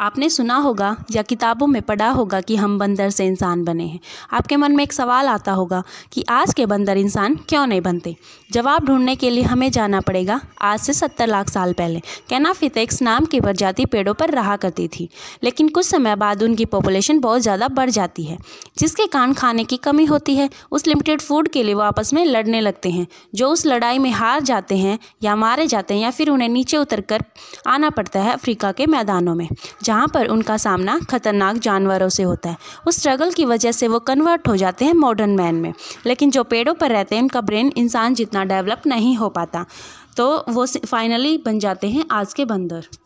आपने सुना होगा या किताबों में पढ़ा होगा कि हम बंदर से इंसान बने हैं आपके मन में एक सवाल आता होगा कि आज के बंदर इंसान क्यों नहीं बनते जवाब ढूंढने के लिए हमें जाना पड़ेगा आज से सत्तर लाख साल पहले कैनाफिथेक्स नाम की प्रजाति पेड़ों पर रहा करती थी लेकिन कुछ समय बाद उनकी पॉपुलेशन बहुत ज़्यादा बढ़ जाती है जिसके कारण खाने की कमी होती है उस लिमिटेड फूड के लिए वो आपस में लड़ने लगते हैं जो उस लड़ाई में हार जाते हैं या मारे जाते हैं या फिर उन्हें नीचे उतर कर आना पड़ता है अफ्रीका के मैदानों में जहाँ पर उनका सामना खतरनाक जानवरों से होता है उस स्ट्रगल की वजह से वो कन्वर्ट हो जाते हैं मॉडर्न मैन में लेकिन जो पेड़ों पर रहते हैं उनका ब्रेन इंसान जितना डेवलप नहीं हो पाता तो वो फाइनली बन जाते हैं आज के बंदर